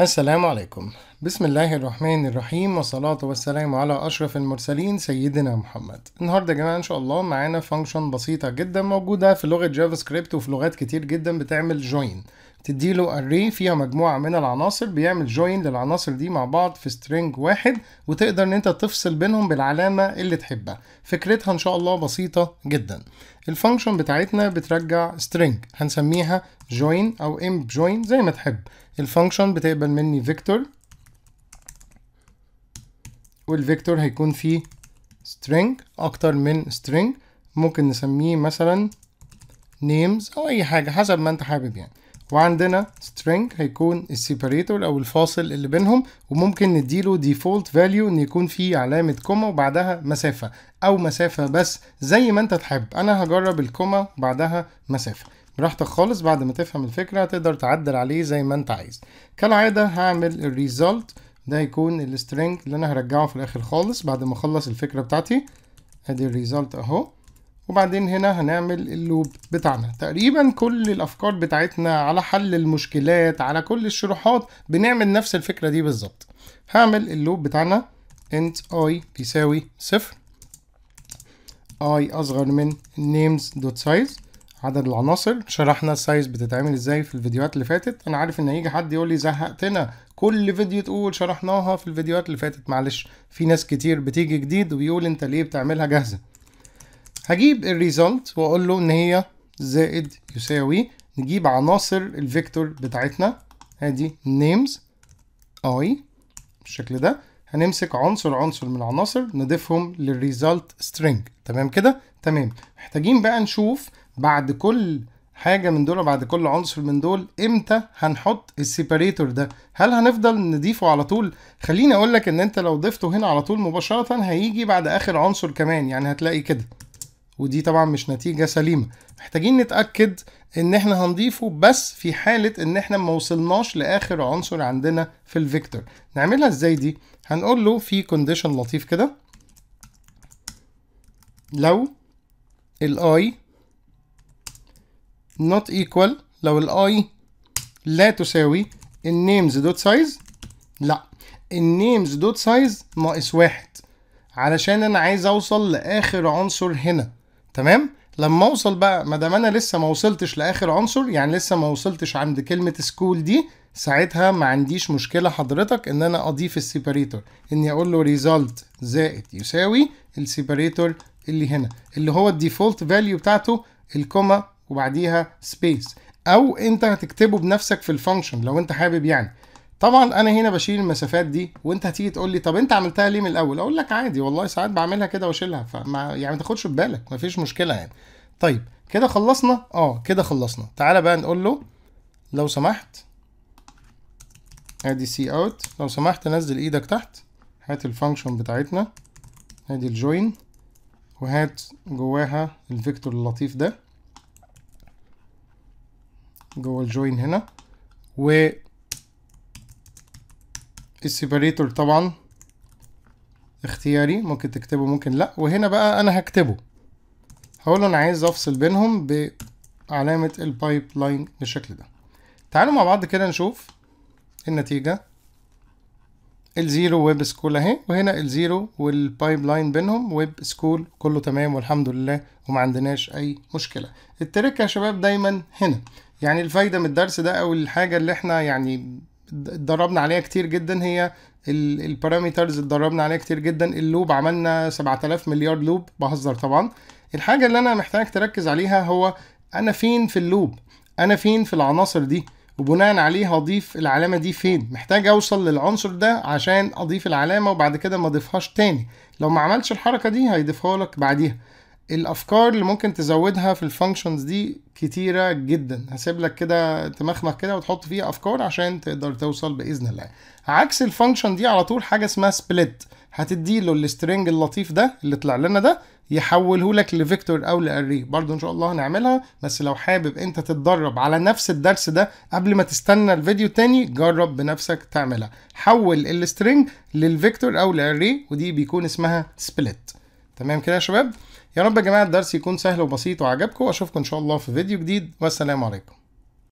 السلام عليكم بسم الله الرحمن الرحيم والصلاة والسلام على أشرف المرسلين سيدنا محمد النهاردة يا جماعة إن شاء الله معانا فانكشن بسيطة جدا موجودة في لغة جافا سكريبت وفي لغات كتير جدا بتعمل جوين تديله array فيها مجموعة من العناصر بيعمل جوين للعناصر دي مع بعض في string واحد وتقدر ان انت تفصل بينهم بالعلامة اللي تحبها فكرتها ان شاء الله بسيطة جدا الفانكشن بتاعتنا بترجع string هنسميها جوين او امب جوين زي ما تحب الفانكشن بتقبل مني فيكتور والفيكتور هيكون فيه string اكتر من string ممكن نسميه مثلا names او اي حاجة حسب ما انت حابب يعني وعندنا string هيكون السيبريتور او الفاصل اللي بينهم وممكن نديله default value ان يكون فيه علامة كومة وبعدها مسافة او مسافة بس زي ما انت تحب انا هجرب الكومة بعدها مسافة براحتك خالص بعد ما تفهم الفكرة تقدر تعدل عليه زي ما انت عايز كالعادة هعمل الريزلت ده هيكون السترينج اللي انا هرجعه في الاخر خالص بعد ما اخلص الفكرة بتاعتي ادي الريزلت اهو وبعدين هنا هنعمل اللوب بتاعنا تقريبا كل الافكار بتاعتنا على حل المشكلات على كل الشروحات بنعمل نفس الفكرة دي بالظبط هعمل اللوب بتاعنا int i بيساوي صفر i اصغر من names.size عدد العناصر شرحنا السايز بتتعمل ازاي في الفيديوهات اللي فاتت انا عارف ان هيجي حد يقول لي زهقتنا كل فيديو تقول شرحناها في الفيديوهات اللي فاتت معلش في ناس كتير بتيجي جديد وبيقول انت ليه بتعملها جاهزه هجيب الريزلت واقول له ان هي زائد يساوي نجيب عناصر الفيكتور بتاعتنا ادي نيمز اي بالشكل ده هنمسك عنصر عنصر من العناصر نضيفهم للريزلت سترينج تمام كده تمام محتاجين بقى نشوف بعد كل حاجة من دول وبعد كل عنصر من دول امتى هنحط السيباريتور ده هل هنفضل نضيفه على طول خليني اقول لك ان انت لو ضفته هنا على طول مباشرة هيجي بعد اخر عنصر كمان يعني هتلاقي كده ودي طبعا مش نتيجة سليمة محتاجين نتأكد ان احنا هنضيفه بس في حالة ان احنا ما وصلناش لاخر عنصر عندنا في الفيكتور نعملها ازاي دي هنقول له في كونديشن لطيف كده لو الاي not equal لو الاي لا تساوي النيمز دوت سايز لا النيمز دوت سايز ناقص واحد علشان انا عايز اوصل لاخر عنصر هنا تمام لما اوصل بقى ما دام انا لسه ما وصلتش لاخر عنصر يعني لسه ما وصلتش عند كلمه سكول دي ساعتها ما عنديش مشكله حضرتك ان انا اضيف السيباريتور اني اقول له ريزلت زائد يساوي السيباريتور اللي هنا اللي هو الديفولت فاليو بتاعته الكوما وبعديها سبيس او انت هتكتبه بنفسك في الفانكشن لو انت حابب يعني طبعا انا هنا بشيل المسافات دي وانت هتيجي تقول لي طب انت عملتها ليه من الاول اقول لك عادي والله ساعات بعملها كده واشيلها فما يعني ما تاخدش ببالك مفيش مشكله يعني طيب كده خلصنا اه كده خلصنا تعالى بقى نقول له لو سمحت ادي سي اوت لو سمحت نزل ايدك تحت هات الفانكشن بتاعتنا ادي الجوين وهات جواها الفيكتور اللطيف ده جوه الجوين هنا و السيباريتور طبعا اختياري ممكن تكتبه ممكن لا وهنا بقى انا هكتبه هقول انا عايز افصل بينهم بعلامة البايب لاين بالشكل ده تعالوا مع بعض كده نشوف النتيجة الزيرو ويب سكول اهي وهنا الزيرو والبايب لاين بينهم ويب سكول كله تمام والحمد لله وما عندناش اي مشكلة التركة يا شباب دايما هنا يعني الفايدة من الدرس ده أو الحاجة اللي احنا يعني اتدربنا عليها كتير جدا هي البارامترز اتدربنا عليها كتير جدا اللوب عملنا 7000 مليار لوب بهزر طبعا الحاجة اللي أنا محتاج تركز عليها هو أنا فين في اللوب أنا فين في العناصر دي وبناء عليه هضيف العلامة دي فين محتاج أوصل للعنصر ده عشان أضيف العلامة وبعد كده ما أضيفهاش تاني لو ما عملتش الحركة دي هيضيفها لك بعديها الافكار اللي ممكن تزودها في الفانكشنز دي كتيره جدا هسيب لك كده تمخمخ كده وتحط فيها افكار عشان تقدر توصل باذن الله عكس الفانكشن دي على طول حاجه اسمها سبليت هتديله السترنج اللطيف ده اللي طلع لنا ده يحوله لك لفيكتور او لاري برضو ان شاء الله هنعملها بس لو حابب انت تتدرب على نفس الدرس ده قبل ما تستنى الفيديو تاني جرب بنفسك تعملها حول السترنج للفيكتور او لاري ودي بيكون اسمها سبليت تمام كده يا شباب يا رب يا جماعه الدرس يكون سهل وبسيط وعجبكم واشوفكم ان شاء الله في فيديو جديد والسلام عليكم